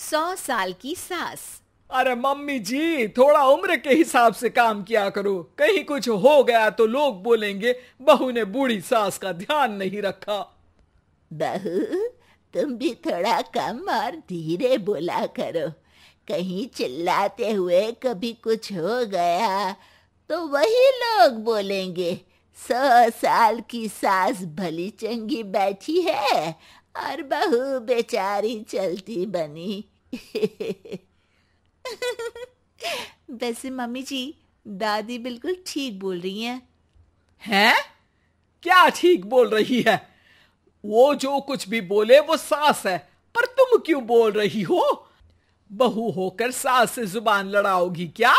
सौ साल की सास अरे मम्मी जी थोड़ा उम्र के हिसाब से काम किया करो कहीं कुछ हो गया तो लोग बोलेंगे बहू ने बूढ़ी सास का ध्यान नहीं रखा बहू तुम भी थोड़ा कम और धीरे बोला करो कहीं चिल्लाते हुए कभी कुछ हो गया तो वही लोग बोलेंगे सौ साल की सास भली चंगी बैठी है और बहू बेचारी चलती बनी वैसे मम्मी जी दादी बिल्कुल ठीक बोल रही हैं हैं क्या ठीक बोल रही है वो जो कुछ भी बोले वो सास है पर तुम क्यों बोल रही हो बहू होकर सास से जुबान लड़ाओगी क्या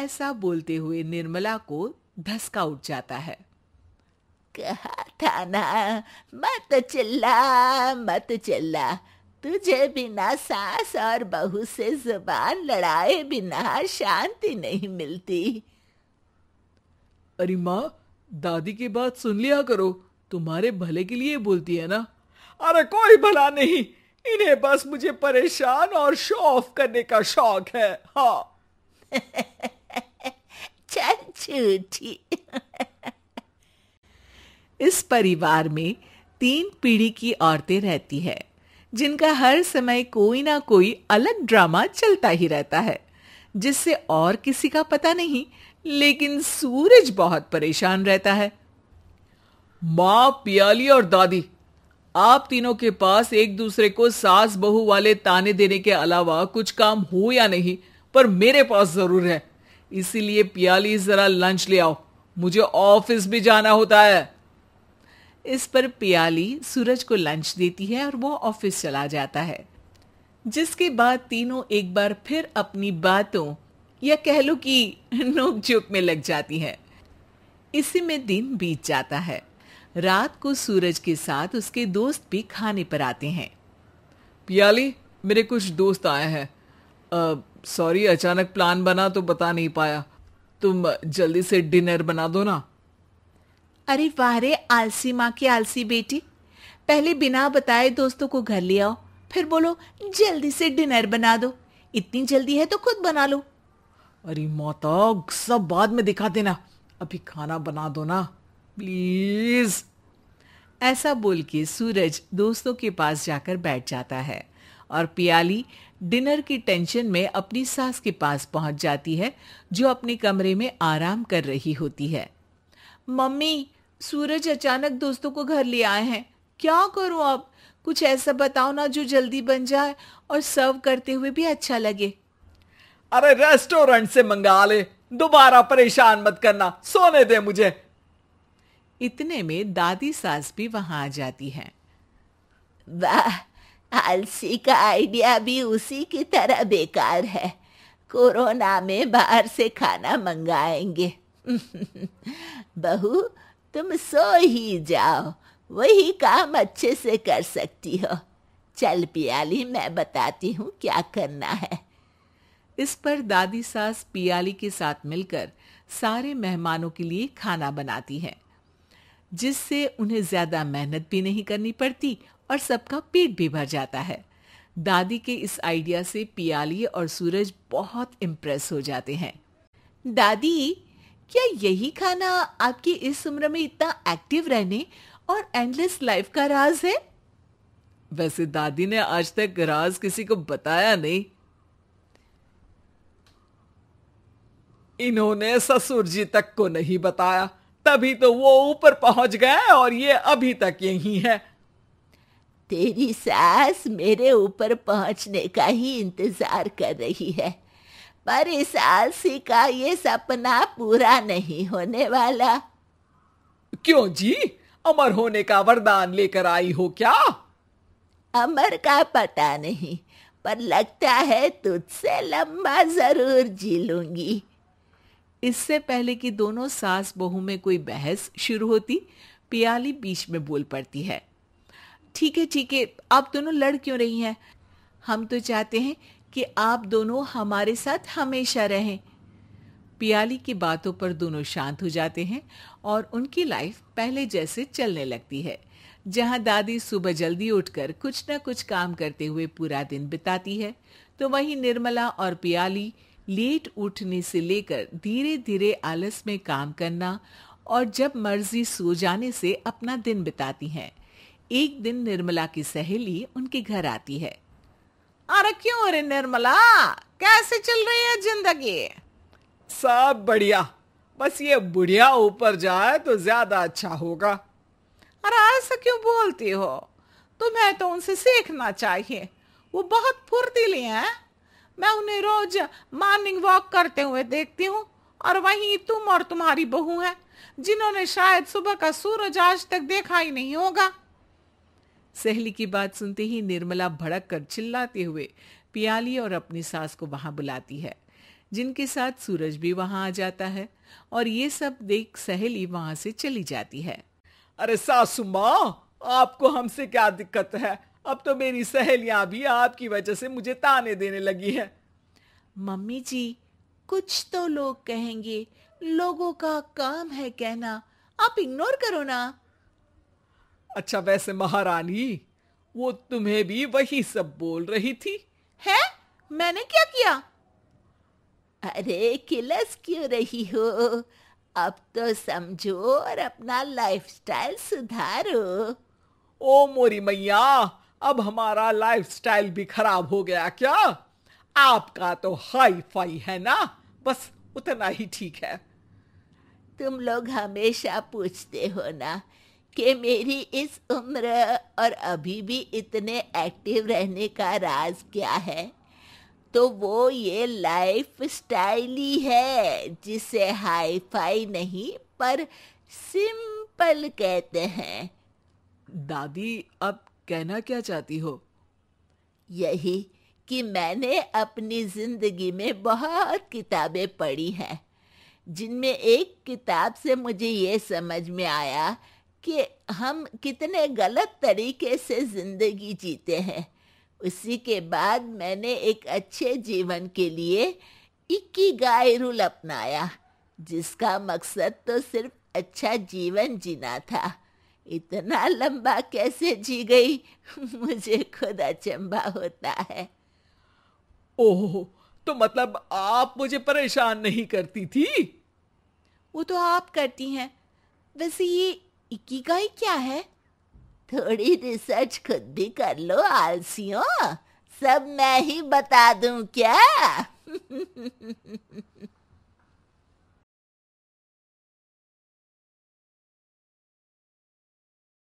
ऐसा बोलते हुए निर्मला को धसका उठ जाता है कहा था ना मत चिल्ला मत चिल्ला तुझे बिना सास और बहू से जुबान लड़ाए बिना शांति नहीं मिलती अरे माँ दादी की बात सुन लिया करो तुम्हारे भले के लिए बोलती है ना अरे कोई भला नहीं इन्हें बस मुझे परेशान और शो ऑफ करने का शौक है हाँ चल इस परिवार में तीन पीढ़ी की औरतें रहती है जिनका हर समय कोई ना कोई अलग ड्रामा चलता ही रहता है जिससे और किसी का पता नहीं लेकिन सूरज बहुत परेशान रहता है माँ पियाली और दादी आप तीनों के पास एक दूसरे को सास बहू वाले ताने देने के अलावा कुछ काम हो या नहीं पर मेरे पास जरूर है इसीलिए पियाली जरा लंच ले आओ मुझे ऑफिस भी जाना होता है इस पर पियाली सूरज को लंच देती है और वो ऑफिस चला जाता है जिसके बाद तीनों एक बार फिर अपनी बातों या कह लो कि नोकझोंक में लग जाती है इसी में दिन बीत जाता है रात को सूरज के साथ उसके दोस्त भी खाने पर आते हैं पियाली मेरे कुछ दोस्त आए हैं सॉरी अचानक प्लान बना तो बता नहीं पाया तुम जल्दी से डिनर बना दो ना अरे वाह रे आलसी माँ की आलसी बेटी पहले बिना बताए दोस्तों को घर ले आओ फिर बोलो जल्दी से डिनर बना दो इतनी जल्दी है तो खुद बना लो अरे माता सब बाद में दिखा देना अभी खाना बना दो ना प्लीज ऐसा बोल के सूरज दोस्तों के पास जाकर बैठ जाता है और पियाली डिनर की टेंशन में अपनी सास के पास पहुंच जाती है जो अपने कमरे में आराम कर रही होती है मम्मी सूरज अचानक दोस्तों को घर ले आए हैं क्या करूं अब कुछ ऐसा बताओ ना जो जल्दी बन जाए और सर्व करते हुए भी अच्छा लगे अरे रेस्टोरेंट से मंगा ले दोबारा परेशान मत करना सोने दे मुझे इतने में दादी सास भी वहां आ जाती है वाह आलसी का आइडिया भी उसी की तरह बेकार है कोरोना में बाहर से खाना मंगाएंगे बहू तुम सो ही जाओ वही काम अच्छे से कर सकती हो चल पियाली मैं बताती हूँ क्या करना है इस पर दादी सास पियाली के साथ मिलकर सारे मेहमानों के लिए खाना बनाती है जिससे उन्हें ज्यादा मेहनत भी नहीं करनी पड़ती और सबका पेट भी भर जाता है दादी के इस आइडिया से पियाली और सूरज बहुत इम्प्रेस हो जाते हैं दादी क्या यही खाना आपकी इस उम्र में इतना एक्टिव रहने और एंडलेस लाइफ का राज है वैसे दादी ने आज तक राज किसी को बताया नहीं इन्होंने ससुर जी तक को नहीं बताया तभी तो वो ऊपर पहुंच गए और ये अभी तक यही है तेरी सास मेरे ऊपर पहुंचने का ही इंतजार कर रही है पर इस आलसी का ये सपना पूरा नहीं होने वाला क्यों जी अमर होने का वरदान लेकर आई हो क्या अमर का पता नहीं पर लगता है तुझसे लंबा जरूर जी लूंगी इससे पहले कि दोनों सास बहू में कोई बहस शुरू होती पियाली बीच में बोल पड़ती है ठीक है ठीक है आप दोनों लड़ क्यों रही हैं हम तो चाहते हैं कि आप दोनों हमारे साथ हमेशा रहें पियाली की बातों पर दोनों शांत हो जाते हैं और उनकी लाइफ पहले जैसे चलने लगती है जहाँ दादी सुबह जल्दी उठकर कुछ न कुछ काम करते हुए पूरा दिन बिताती है तो वहीं निर्मला और पियाली लेट उठने से लेकर धीरे धीरे आलस में काम करना और जब मर्जी सो जाने से अपना दिन बिताती हैं एक दिन निर्मला की सहेली उनके घर आती है अरे क्यों रे निर्मला कैसे चल रही है जिंदगी सब बढ़िया बस ये बुढ़िया ऊपर जाए तो ज्यादा अच्छा होगा अरे ऐसा क्यों बोलती हो तुम्हें तो उनसे सीखना चाहिए वो बहुत फुर्तीली हैं मैं उन्हें रोज मॉर्निंग वॉक करते हुए देखती हूँ और वहीं तुम और तुम्हारी बहू है जिन्होंने शायद सुबह का सूरज आज तक देखा ही नहीं होगा सहेली की बात सुनते ही निर्मला भड़क कर चिल्लाते हुए पियाली और अपनी सास को वहां बुलाती है जिनके साथ सूरज भी वहां आ जाता है और ये सब देख सहेली वहां से चली जाती है अरे सासू माँ आपको हमसे क्या दिक्कत है अब तो मेरी सहेलियां भी आपकी वजह से मुझे ताने देने लगी हैं मम्मी जी कुछ तो लोग कहेंगे लोगों का काम है कहना आप इग्नोर करो ना अच्छा वैसे महारानी वो तुम्हें भी वही सब बोल रही थी है मैंने क्या किया अरे किलस क्यों रही हो अब तो समझो और अपना लाइफस्टाइल सुधारो ओ मोरी मैया अब हमारा लाइफस्टाइल भी खराब हो गया क्या आपका तो हाई फाई है ना बस उतना ही ठीक है तुम लोग हमेशा पूछते हो ना कि मेरी इस उम्र और अभी भी इतने एक्टिव रहने का राज क्या है तो वो ये लाइफ स्टाइल ही है जिसे हाई फाई नहीं पर सिंपल कहते हैं दादी अब कहना क्या चाहती हो यही कि मैंने अपनी जिंदगी में बहुत किताबें पढ़ी हैं जिनमें एक किताब से मुझे ये समझ में आया कि हम कितने गलत तरीके से जिंदगी जीते हैं उसी के बाद मैंने एक अच्छे जीवन के लिए इक्की गाय रूल अपनाया जिसका मकसद तो सिर्फ अच्छा जीवन जीना था इतना लंबा कैसे जी गई मुझे खुद अचंबा होता है ओह तो मतलब आप मुझे परेशान नहीं करती थी वो तो आप करती हैं वैसे ये इकीगाई क्या है थोड़ी रिसर्च खुद भी कर लो आलसियों सब मैं ही बता दूं क्या